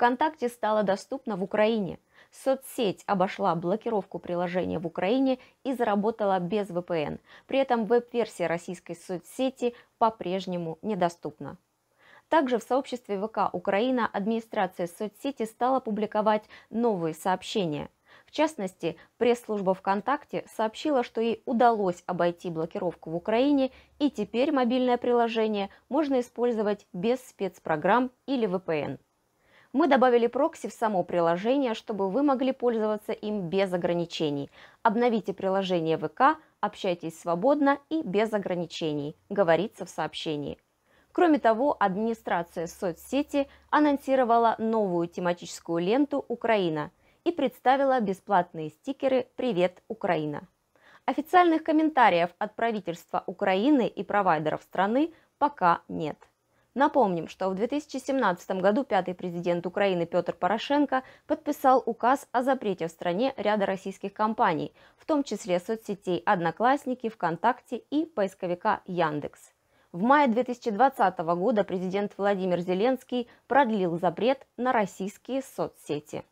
ВКонтакте стала доступна в Украине. Соцсеть обошла блокировку приложения в Украине и заработала без VPN. При этом веб-версия российской соцсети по-прежнему недоступна. Также в сообществе ВК Украина администрация соцсети стала публиковать новые сообщения. В частности, пресс-служба ВКонтакте сообщила, что ей удалось обойти блокировку в Украине, и теперь мобильное приложение можно использовать без спецпрограмм или VPN. Мы добавили прокси в само приложение, чтобы вы могли пользоваться им без ограничений. Обновите приложение ВК, общайтесь свободно и без ограничений, говорится в сообщении. Кроме того, администрация соцсети анонсировала новую тематическую ленту «Украина» и представила бесплатные стикеры «Привет, Украина». Официальных комментариев от правительства Украины и провайдеров страны пока нет. Напомним, что в 2017 году пятый президент Украины Петр Порошенко подписал указ о запрете в стране ряда российских компаний, в том числе соцсетей «Одноклассники», «ВКонтакте» и поисковика «Яндекс». В мае 2020 года президент Владимир Зеленский продлил запрет на российские соцсети.